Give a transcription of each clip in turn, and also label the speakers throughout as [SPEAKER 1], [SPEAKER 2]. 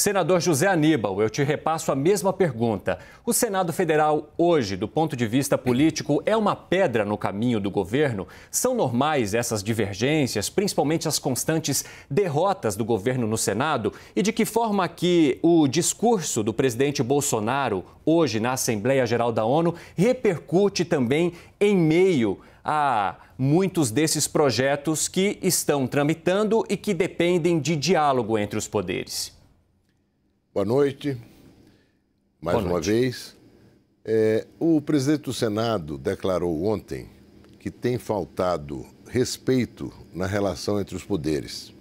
[SPEAKER 1] Senador José Aníbal, eu te repasso a mesma pergunta. O Senado Federal, hoje, do ponto de vista político, é uma pedra no caminho do governo? São normais essas divergências, principalmente as constantes derrotas do governo no Senado? E de que forma que o discurso do presidente Bolsonaro, hoje na Assembleia Geral da ONU, repercute também em meio a muitos desses projetos que estão tramitando e que dependem de diálogo entre os poderes?
[SPEAKER 2] Boa noite, mais Boa uma noite. vez. É, o presidente do Senado declarou ontem que tem faltado respeito na relação entre os poderes.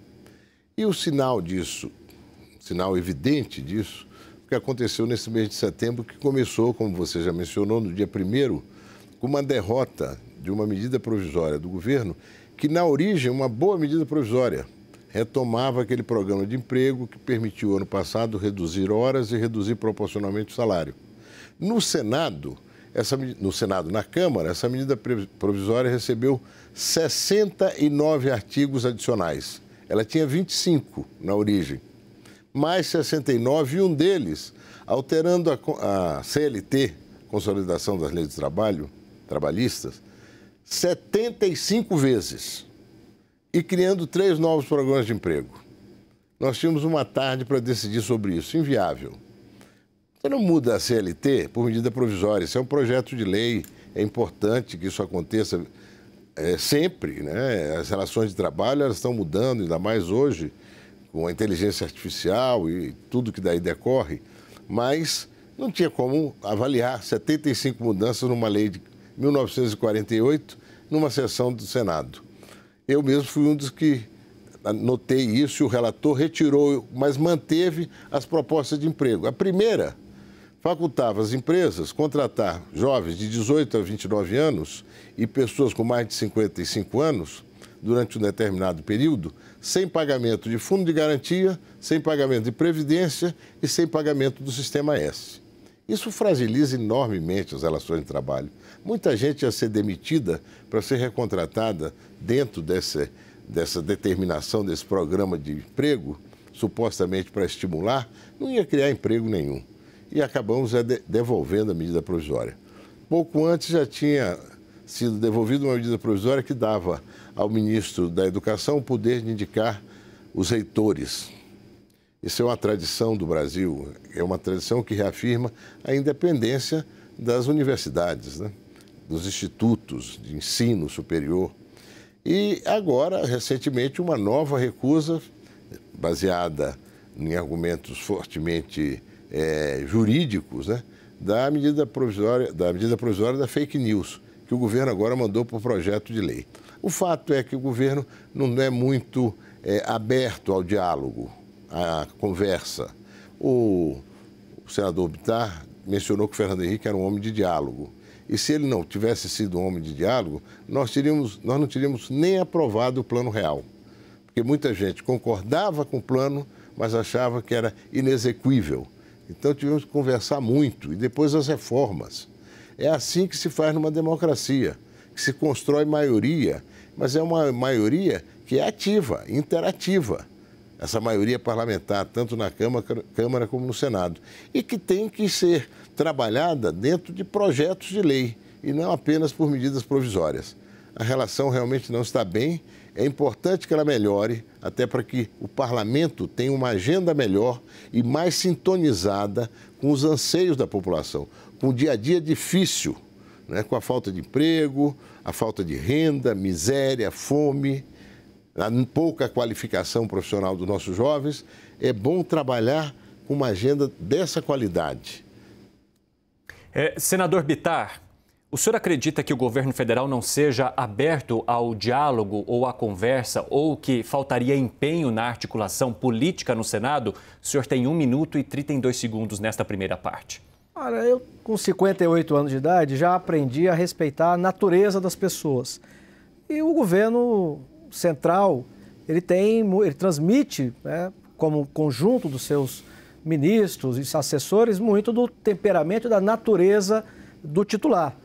[SPEAKER 2] E o sinal disso, sinal evidente disso, o que aconteceu nesse mês de setembro, que começou, como você já mencionou, no dia 1 com uma derrota de uma medida provisória do governo, que na origem é uma boa medida provisória, retomava aquele programa de emprego que permitiu ano passado reduzir horas e reduzir proporcionalmente o salário. No Senado, essa, no Senado, na Câmara, essa medida provisória recebeu 69 artigos adicionais. Ela tinha 25 na origem, mais 69 e um deles, alterando a, a CLT, Consolidação das Leis de Trabalho, trabalhistas, 75 vezes e criando três novos programas de emprego. Nós tínhamos uma tarde para decidir sobre isso, inviável. Você não muda a CLT por medida provisória, isso é um projeto de lei, é importante que isso aconteça é, sempre, né? As relações de trabalho elas estão mudando, ainda mais hoje, com a inteligência artificial e tudo que daí decorre, mas não tinha como avaliar 75 mudanças numa lei de 1948 numa sessão do Senado. Eu mesmo fui um dos que notei isso e o relator retirou, mas manteve as propostas de emprego. A primeira facultava as empresas contratar jovens de 18 a 29 anos e pessoas com mais de 55 anos durante um determinado período, sem pagamento de fundo de garantia, sem pagamento de previdência e sem pagamento do sistema S. Isso fragiliza enormemente as relações de trabalho. Muita gente ia ser demitida para ser recontratada dentro dessa, dessa determinação, desse programa de emprego, supostamente para estimular, não ia criar emprego nenhum. E acabamos é, devolvendo a medida provisória. Pouco antes já tinha sido devolvida uma medida provisória que dava ao ministro da Educação o poder de indicar os reitores. Isso é uma tradição do Brasil, é uma tradição que reafirma a independência das universidades. Né? dos institutos de ensino superior. E agora, recentemente, uma nova recusa, baseada em argumentos fortemente é, jurídicos, né, da, medida provisória, da medida provisória da fake news, que o governo agora mandou para o projeto de lei. O fato é que o governo não é muito é, aberto ao diálogo, à conversa. O, senador Bittar mencionou que Fernando Henrique era um homem de diálogo. E se ele não tivesse sido um homem de diálogo, nós, teríamos, nós não teríamos nem aprovado o Plano Real. Porque muita gente concordava com o plano, mas achava que era inexequível. Então tivemos que conversar muito e depois as reformas. É assim que se faz numa democracia, que se constrói maioria, mas é uma maioria que é ativa, interativa essa maioria parlamentar, tanto na Câmara, Câmara como no Senado, e que tem que ser trabalhada dentro de projetos de lei e não apenas por medidas provisórias. A relação realmente não está bem, é importante que ela melhore, até para que o parlamento tenha uma agenda melhor e mais sintonizada com os anseios da população, com o dia a dia difícil, né? com a falta de emprego, a falta de renda, miséria, fome a pouca qualificação profissional dos nossos jovens, é bom trabalhar com uma agenda dessa qualidade.
[SPEAKER 1] É, senador Bitar, o senhor acredita que o governo federal não seja aberto ao diálogo ou à conversa, ou que faltaria empenho na articulação política no Senado? O senhor tem 1 minuto e 32 segundos nesta primeira parte.
[SPEAKER 3] Olha, eu com 58 anos de idade já aprendi a respeitar a natureza das pessoas. E o governo central, ele tem, ele transmite, né, como conjunto dos seus ministros e assessores, muito do temperamento e da natureza do titular.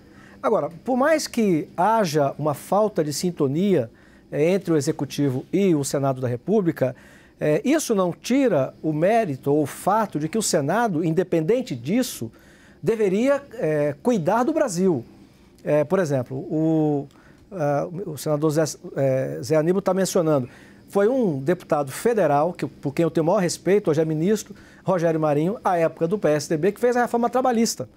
[SPEAKER 3] Agora, por mais que haja uma falta de sintonia é, entre o Executivo e o Senado da República, é, isso não tira o mérito ou o fato de que o Senado, independente disso, deveria é, cuidar do Brasil. por exemplo, o, uh, o senador Zé, é, Zé Aníbal está mencionando. Foi um deputado federal, que, por quem eu tenho o maior respeito, hoje é ministro, Rogério Marinho, à época do PSDB, que fez a reforma trabalhista.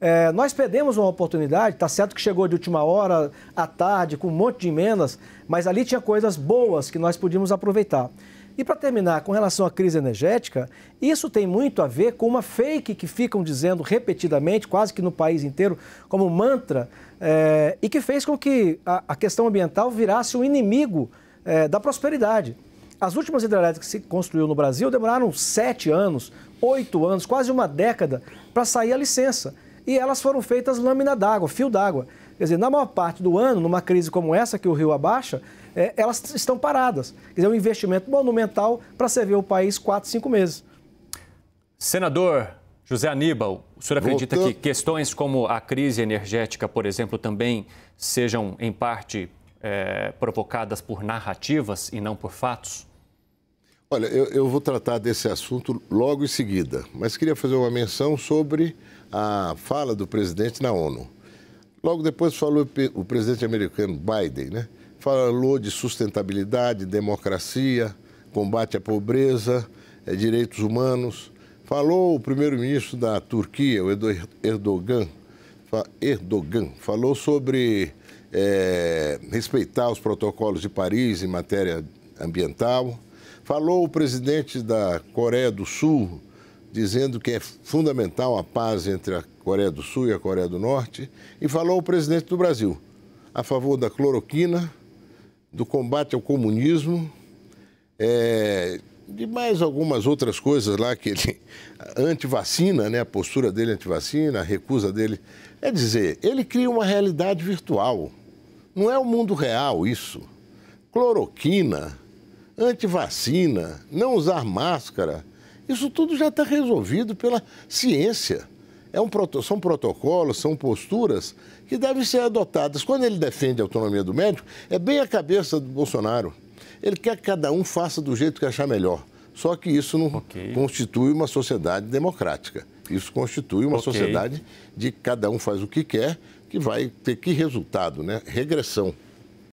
[SPEAKER 3] É, nós perdemos uma oportunidade, está certo que chegou de última hora, à tarde, com um monte de emendas, mas ali tinha coisas boas que nós podíamos aproveitar. E para terminar, com relação à crise energética, isso tem muito a ver com uma fake que ficam dizendo repetidamente, quase que no país inteiro, como mantra, é, e que fez com que a, a questão ambiental virasse um inimigo é, da prosperidade. As últimas hidrelétricas que se construíram no Brasil demoraram sete anos, oito anos, quase uma década para sair a licença. E elas foram feitas lâmina d'água, fio d'água. Quer dizer, na maior parte do ano, numa crise como essa que o Rio abaixa, é, elas estão paradas. Quer dizer, é um investimento monumental para servir o país quatro, cinco meses.
[SPEAKER 1] Senador José Aníbal, o senhor acredita Voltou. que questões como a crise energética, por exemplo, também sejam, em parte, é, provocadas por narrativas e não por fatos?
[SPEAKER 2] Olha, eu, eu, vou tratar desse assunto logo em seguida, mas queria fazer uma menção sobre a fala do presidente na ONU. Logo depois falou o presidente americano Biden, né? Falou de sustentabilidade, democracia, combate à pobreza, é, direitos humanos. Falou o primeiro-ministro da Turquia, o Erdogan, Erdogan falou sobre é, respeitar os protocolos de Paris em matéria ambiental. Falou o presidente da Coreia do Sul, dizendo que é fundamental a paz entre a Coreia do Sul e a Coreia do Norte, e falou o presidente do Brasil a favor da cloroquina, do combate ao comunismo, é, de mais algumas outras coisas lá que ele antivacina, né? A postura dele é antivacina, a recusa dele. É dizer, ele cria uma realidade virtual. Não é o mundo real isso. Cloroquina, antivacina, não usar máscara, isso tudo já está resolvido pela ciência. É um, são protocolos, são posturas que devem ser adotadas. Quando ele defende a autonomia do médico, é bem a cabeça do Bolsonaro. Ele quer que cada um faça do jeito que achar melhor. Só que isso não okay. constitui uma sociedade democrática. Isso constitui uma okay. sociedade de cada um faz o que quer, que vai ter que resultado, né? Regressão.